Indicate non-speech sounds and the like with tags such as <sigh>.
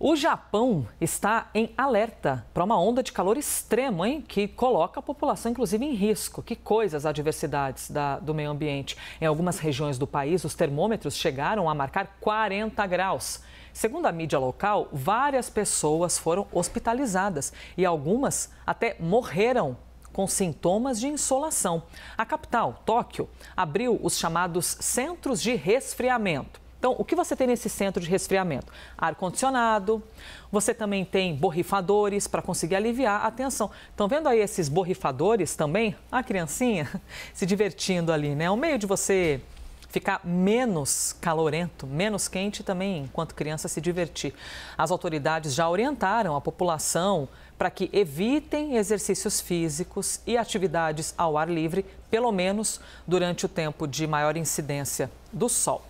O Japão está em alerta para uma onda de calor extremo, hein? Que coloca a população, inclusive, em risco. Que coisas adversidades da, do meio ambiente. Em algumas regiões do país, os termômetros chegaram a marcar 40 graus. Segundo a mídia local, várias pessoas foram hospitalizadas e algumas até morreram com sintomas de insolação. A capital, Tóquio, abriu os chamados centros de resfriamento. Então, o que você tem nesse centro de resfriamento? Ar-condicionado, você também tem borrifadores para conseguir aliviar a tensão. Estão vendo aí esses borrifadores também? A criancinha <laughs> se divertindo ali, né? O meio de você ficar menos calorento, menos quente também, enquanto criança se divertir. As autoridades já orientaram a população para que evitem exercícios físicos e atividades ao ar livre, pelo menos durante o tempo de maior incidência do sol.